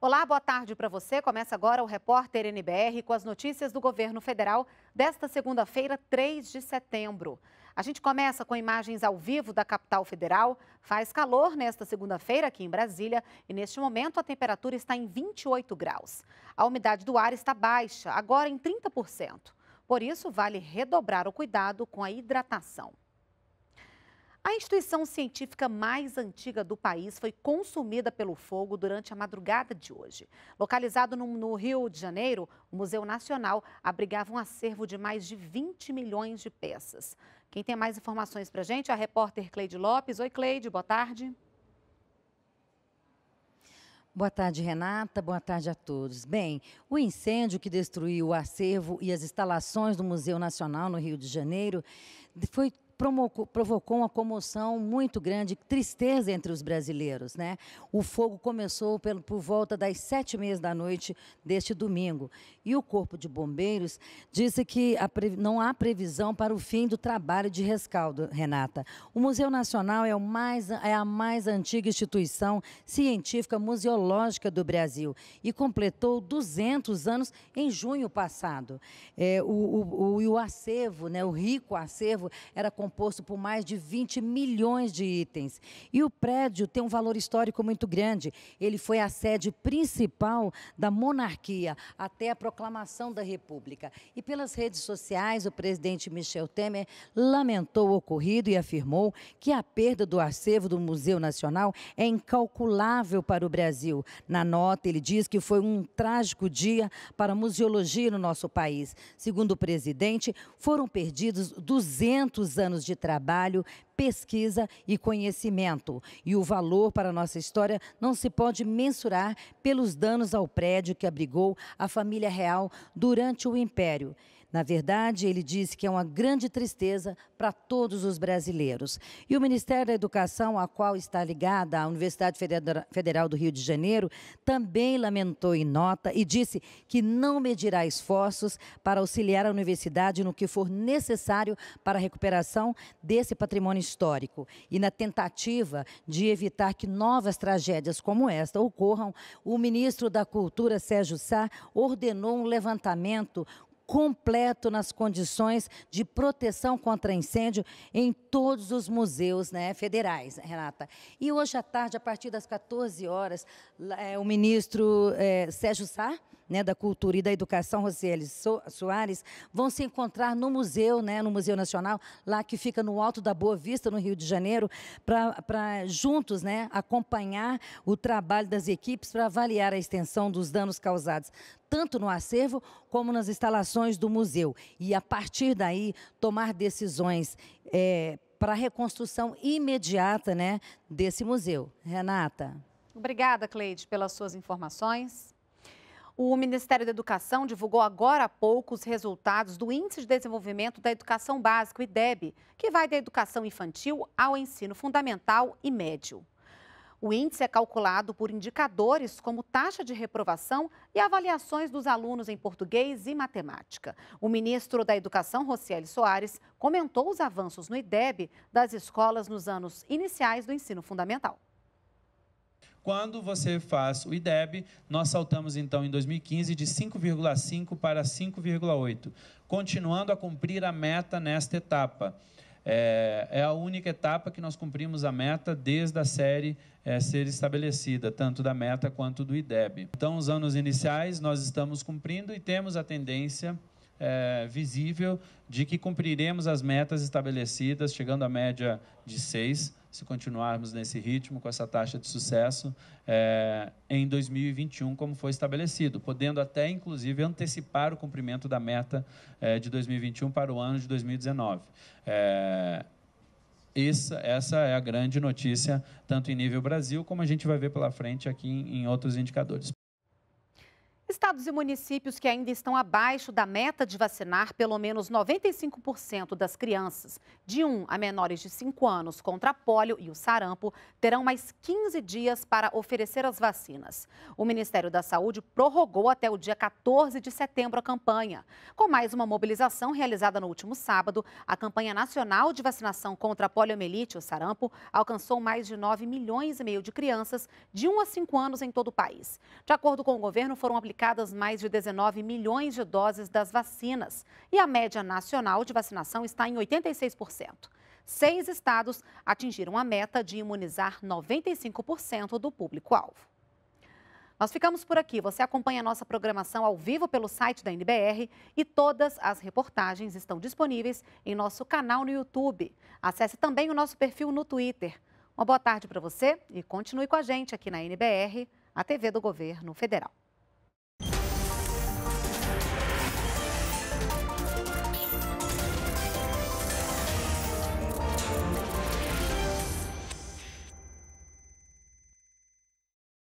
Olá, boa tarde para você. Começa agora o repórter NBR com as notícias do governo federal desta segunda-feira, 3 de setembro. A gente começa com imagens ao vivo da capital federal. Faz calor nesta segunda-feira aqui em Brasília e neste momento a temperatura está em 28 graus. A umidade do ar está baixa, agora em 30%. Por isso, vale redobrar o cuidado com a hidratação. A instituição científica mais antiga do país foi consumida pelo fogo durante a madrugada de hoje. Localizado no, no, Rio de Janeiro, o Museu Nacional abrigava um acervo de mais de 20 milhões de peças. Quem tem mais informações para a gente é a repórter Cleide Lopes. Oi, Cleide, boa tarde. Boa tarde, Renata. Boa tarde a todos. Bem, o incêndio que destruiu o acervo e as instalações do Museu Nacional no Rio de Janeiro foi provocou uma comoção muito grande, tristeza entre os brasileiros. Né? O fogo começou por volta das sete e meia da noite deste domingo. E o Corpo de Bombeiros disse que não há previsão para o fim do trabalho de rescaldo, Renata. O Museu Nacional é, mais, é a mais antiga instituição científica museológica do Brasil e completou 200 anos em junho passado. É, o, o, o, o acervo, né, o rico acervo, era completamente composto por mais de 20 milhões de itens. E o prédio tem um valor histórico muito grande. Ele foi a sede principal da monarquia até a proclamação da República. E pelas redes sociais, o presidente Michel Temer lamentou o ocorrido e afirmou que a perda do acervo do Museu Nacional é incalculável para o Brasil. Na nota, ele diz que foi um trágico dia para a museologia no nosso país. Segundo o presidente, foram perdidos 200 anos anos de trabalho, pesquisa e conhecimento. E o valor para a nossa história não se pode mensurar pelos danos ao prédio que abrigou a família real durante o Império. Na verdade, ele disse que é uma grande tristeza para todos os brasileiros. E o Ministério da Educação, a qual está ligada a Universidade Federal do Rio de Janeiro, também lamentou em nota e disse que não medirá esforços para auxiliar a universidade no que for necessário para a recuperação desse patrimônio histórico e na tentativa de evitar que novas tragédias como esta ocorram, o ministro da Cultura Sérgio Sá ordenou um levantamento completo nas condições de proteção contra incêndio em todos os museus né, federais, né, Renata. E hoje à tarde, a partir das 14 horas, é, o ministro é, Sérgio Sá, né, da Cultura e da Educação, Rosieli Soares, vão se encontrar no museu, né, no Museu Nacional, lá que fica no Alto da Boa Vista, no Rio de Janeiro, para juntos né, acompanhar o trabalho das equipes para avaliar a extensão dos danos causados tanto no acervo como nas instalações do museu. E, a partir daí, tomar decisões é, para a reconstrução imediata né, desse museu. Renata. Obrigada, Cleide, pelas suas informações. O Ministério da Educação divulgou agora há pouco os resultados do Índice de Desenvolvimento da Educação Básica, o IDEB, que vai da educação infantil ao ensino fundamental e médio. O índice é calculado por indicadores como taxa de reprovação e avaliações dos alunos em português e matemática. O ministro da Educação, Rocieli Soares, comentou os avanços no IDEB das escolas nos anos iniciais do ensino fundamental. Quando você faz o IDEB, nós saltamos então em 2015 de 5,5 para 5,8, continuando a cumprir a meta nesta etapa. É, é a única etapa que nós cumprimos a meta desde a série é, ser estabelecida, tanto da meta quanto do IDEB. Então, os anos iniciais nós estamos cumprindo e temos a tendência é, visível de que cumpriremos as metas estabelecidas, chegando à média de seis se continuarmos nesse ritmo, com essa taxa de sucesso, é, em 2021, como foi estabelecido, podendo até, inclusive, antecipar o cumprimento da meta é, de 2021 para o ano de 2019. É, eh, essa, essa é a grande notícia, tanto em nível Brasil, como a gente vai ver pela frente aqui em, em outros indicadores. Estados e municípios que ainda estão abaixo da meta de vacinar pelo menos 95% das crianças de 1 a menores de 5 anos contra a polio e o sarampo terão mais 15 dias para oferecer as vacinas. O Ministério da Saúde prorrogou até o dia 14 de setembro a campanha. Com mais uma mobilização realizada no último sábado, a campanha nacional de vacinação contra a poliomielite e o sarampo alcançou mais de 9 milhões e meio de crianças de 1 a 5 anos em todo o país. De acordo com o governo, foram aplicadas aplicadas mais de 19 milhões de doses das vacinas e a média nacional de vacinação está em 86%. Seis estados atingiram a meta de imunizar 95% do público-alvo. Nós ficamos por aqui. Você acompanha nossa programação ao vivo pelo site da NBR e todas as reportagens estão disponíveis em nosso canal no YouTube. Acesse também o nosso perfil no Twitter. Uma boa tarde para você e continue com a gente aqui na NBR, a TV do Governo Federal.